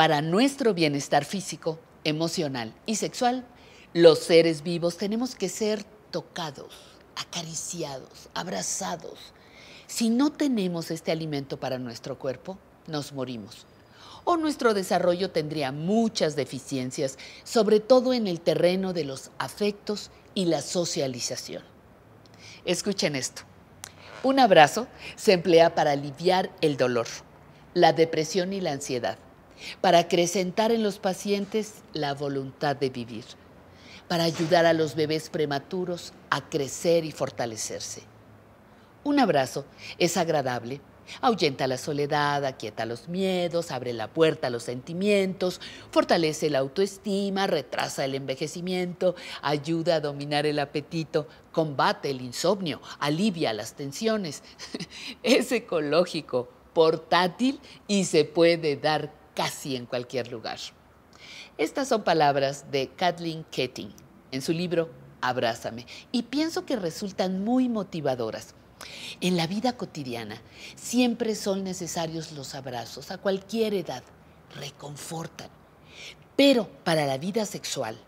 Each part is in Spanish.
para nuestro bienestar físico, emocional y sexual, los seres vivos tenemos que ser tocados, acariciados, abrazados. Si no tenemos este alimento para nuestro cuerpo, nos morimos. O nuestro desarrollo tendría muchas deficiencias, sobre todo en el terreno de los afectos y la socialización. Escuchen esto. Un abrazo se emplea para aliviar el dolor, la depresión y la ansiedad para acrecentar en los pacientes la voluntad de vivir, para ayudar a los bebés prematuros a crecer y fortalecerse. Un abrazo es agradable, ahuyenta la soledad, aquieta los miedos, abre la puerta a los sentimientos, fortalece la autoestima, retrasa el envejecimiento, ayuda a dominar el apetito, combate el insomnio, alivia las tensiones. es ecológico, portátil y se puede dar casi en cualquier lugar. Estas son palabras de Kathleen Ketting en su libro Abrázame y pienso que resultan muy motivadoras. En la vida cotidiana siempre son necesarios los abrazos a cualquier edad, reconfortan. Pero para la vida sexual,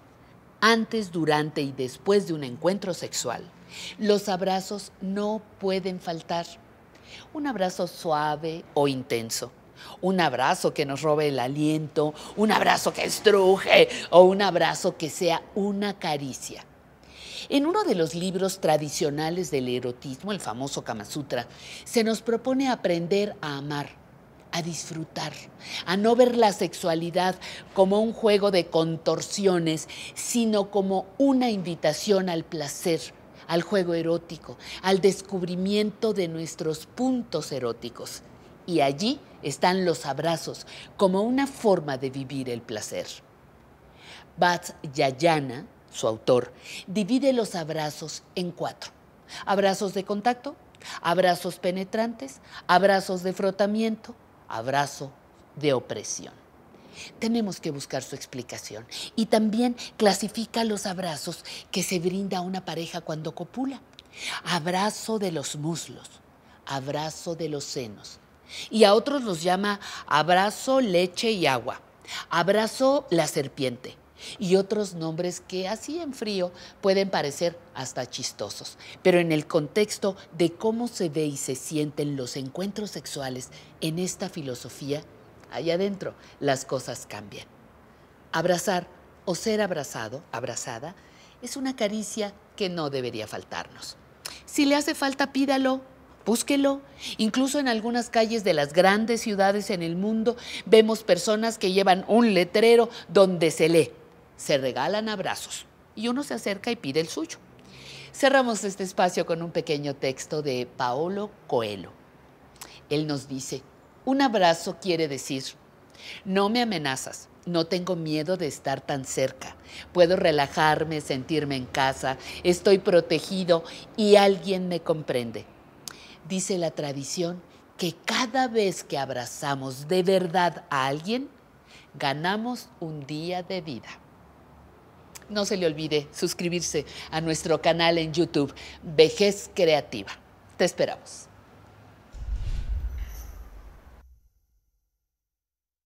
antes, durante y después de un encuentro sexual, los abrazos no pueden faltar. Un abrazo suave o intenso un abrazo que nos robe el aliento, un abrazo que estruje o un abrazo que sea una caricia. En uno de los libros tradicionales del erotismo, el famoso Kama Sutra, se nos propone aprender a amar a disfrutar, a no ver la sexualidad como un juego de contorsiones, sino como una invitación al placer, al juego erótico, al descubrimiento de nuestros puntos eróticos y allí están los abrazos como una forma de vivir el placer. Bats Yayana, su autor, divide los abrazos en cuatro. Abrazos de contacto, abrazos penetrantes, abrazos de frotamiento, abrazo de opresión. Tenemos que buscar su explicación y también clasifica los abrazos que se brinda a una pareja cuando copula. Abrazo de los muslos, abrazo de los senos, y a otros los llama abrazo, leche y agua. Abrazo la serpiente y otros nombres que así en frío pueden parecer hasta chistosos, pero en el contexto de cómo se ve y se sienten los encuentros sexuales en esta filosofía, allá adentro las cosas cambian. Abrazar o ser abrazado, abrazada, es una caricia que no debería faltarnos. Si le hace falta, pídalo Búsquelo. Incluso en algunas calles de las grandes ciudades en el mundo vemos personas que llevan un letrero donde se lee, se regalan abrazos y uno se acerca y pide el suyo. Cerramos este espacio con un pequeño texto de Paolo Coelho. Él nos dice, un abrazo quiere decir, no me amenazas, no tengo miedo de estar tan cerca. Puedo relajarme, sentirme en casa, estoy protegido y alguien me comprende. Dice la tradición que cada vez que abrazamos de verdad a alguien, ganamos un día de vida. No se le olvide suscribirse a nuestro canal en YouTube, Vejez Creativa. Te esperamos.